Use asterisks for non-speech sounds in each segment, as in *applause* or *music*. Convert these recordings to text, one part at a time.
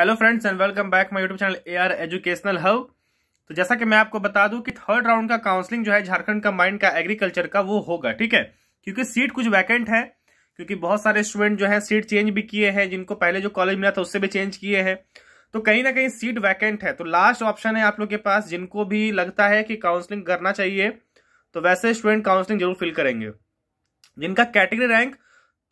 hello friends and welcome back my YouTube channel A R educational hub तो जैसा कि मैं आपको बता दूं कि थर्ड राउंड का काउंसलिंग जो है झारखंड का माइंड का एग्रीकल्चर का वो होगा ठीक है क्योंकि सीट कुछ वैकेंट है क्योंकि बहुत सारे स्टूडेंट जो है सीट चेंज भी किए हैं जिनको पहले जो कॉलेज मिला था उससे भी चेंज किए हैं तो कहीं ना कहीं सीट वैकेंट है तो लास्ट ऑप्शन है आप लोग के पास जिनको भी लगता है कि काउंसलिंग करना चाहिए तो वैसे स्टूडेंट काउंसलिंग जरूर फिल करेंगे जिनका कैटेगरी रैंक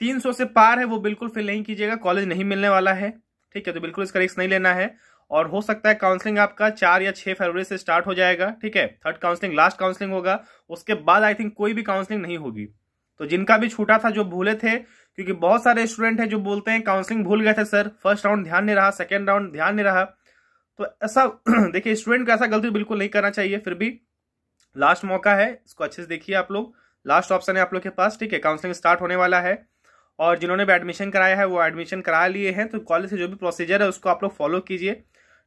300 से पार है वो बिल्कुल फिल नहीं कीजिएगा कॉलेज नहीं मिलने वाला है ठीक है तो बिल्कुल इसका रिस्क नहीं लेना है और हो सकता है काउंसलिंग आपका चार या छह फरवरी से स्टार्ट हो जाएगा ठीक है थर्ड काउंसलिंग लास्ट काउंसलिंग होगा उसके बाद आई थिंक कोई भी काउंसलिंग नहीं होगी तो जिनका भी छूटा था जो भूले थे क्योंकि बहुत सारे स्टूडेंट हैं जो बोलते हैं काउंसलिंग भूल गए थे सर फर्स्ट राउंड ध्यान नहीं रहा सेकेंड राउंड ध्यान नहीं रहा तो ऐसा *clears throat* देखिए स्टूडेंट को ऐसा गलती बिल्कुल नहीं करना चाहिए फिर भी लास्ट मौका है इसको अच्छे से देखिए आप लोग लास्ट ऑप्शन है आप लोग के पास ठीक है काउंसलिंग स्टार्ट होने वाला है और जिन्होंने भी एडमिशन कराया है वो एडमिशन करा लिए हैं तो कॉलेज से जो भी प्रोसीजर है उसको आप लोग फॉलो कीजिए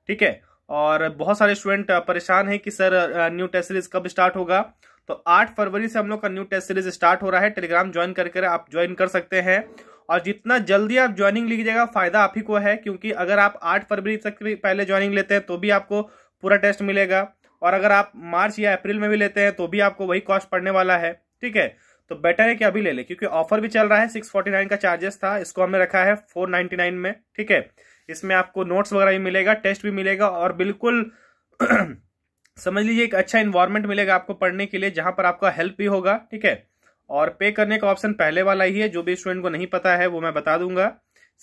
ठीक है और बहुत सारे स्टूडेंट परेशान हैं कि सर न्यू टेस्ट सीरीज कब स्टार्ट होगा तो 8 फरवरी से हम लोग का न्यू टेस्ट सीरीज स्टार्ट हो रहा है टेलीग्राम ज्वाइन करके आप ज्वाइन कर सकते हैं और जितना जल्दी आप ज्वाइनिंग लीजिएगा फायदा आप ही को है क्योंकि अगर आप 8 फरवरी तक भी पहले ज्वाइनिंग लेते हैं तो भी आपको पूरा टेस्ट मिलेगा और अगर आप मार्च या अप्रैल में भी लेते हैं तो भी आपको वही कॉस्ट पड़ने वाला है ठीक है तो बेटर है कि अभी ले ले क्योंकि ऑफर भी चल रहा है सिक्स फोर्टी नाइन का चार्जेस था इसको हमने रखा है फोर नाइनटी नाइन में ठीक है इसमें आपको नोट्स वगैरह भी मिलेगा टेस्ट भी मिलेगा और बिल्कुल *clears throat* समझ लीजिए एक अच्छा इन्वायरमेंट मिलेगा आपको पढ़ने के लिए जहां पर आपका हेल्प भी होगा ठीक है और पे करने का ऑप्शन पहले वाला ही है जो भी स्टूडेंट को नहीं पता है वो मैं बता दूंगा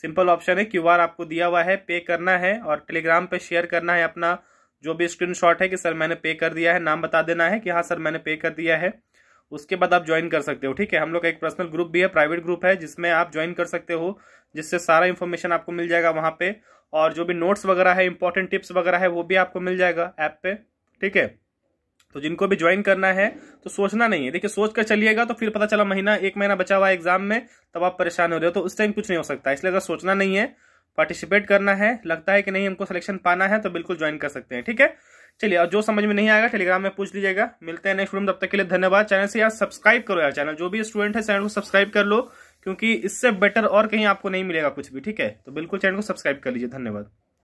सिंपल ऑप्शन है क्यू आपको दिया हुआ है पे करना है और टेलीग्राम पे शेयर करना है अपना जो भी स्क्रीन है कि सर मैंने पे कर दिया है नाम बता देना है कि हाँ सर मैंने पे कर दिया है उसके बाद आप ज्वाइन कर सकते हो ठीक है हम लोग का एक पर्सनल ग्रुप भी है प्राइवेट ग्रुप है जिसमें आप ज्वाइन कर सकते हो जिससे सारा इन्फॉर्मेशन आपको मिल जाएगा वहाँ पे और जो भी नोट्स वगैरह है इंपॉर्टेंट टिप्स वगैरह है वो भी आपको मिल जाएगा ऐप पे ठीक है तो जिनको भी ज्वाइन करना है तो सोचना नहीं है देखिए सोच कर चलिएगा तो फिर पता चला महीना एक महीना बचा हुआ है एग्जाम में तब आप परेशान हो रहे हो तो उस टाइम कुछ नहीं हो सकता इसलिए अगर सोचना नहीं है पार्टिसिपेट करना है लगता है कि नहीं हमको सिलेक्शन पाना है तो बिल्कुल ज्वाइन कर सकते हैं ठीक है चलिए और जो समझ में नहीं आएगा टेलीग्राम में पूछ लीजिएगा मिलते हैं नेक्स्ट वीडियो तब तक के लिए धन्यवाद चैनल से यार सब्सक्राइब करो यार चैनल जो भी स्टूडेंट है चैनल को सब्सक्राइब कर लो क्योंकि इससे बेटर और कहीं आपको नहीं मिलेगा कुछ भी ठीक है तो बिल्कुल चैनल को सब्सक्राइब कर लीजिए धन्यवाद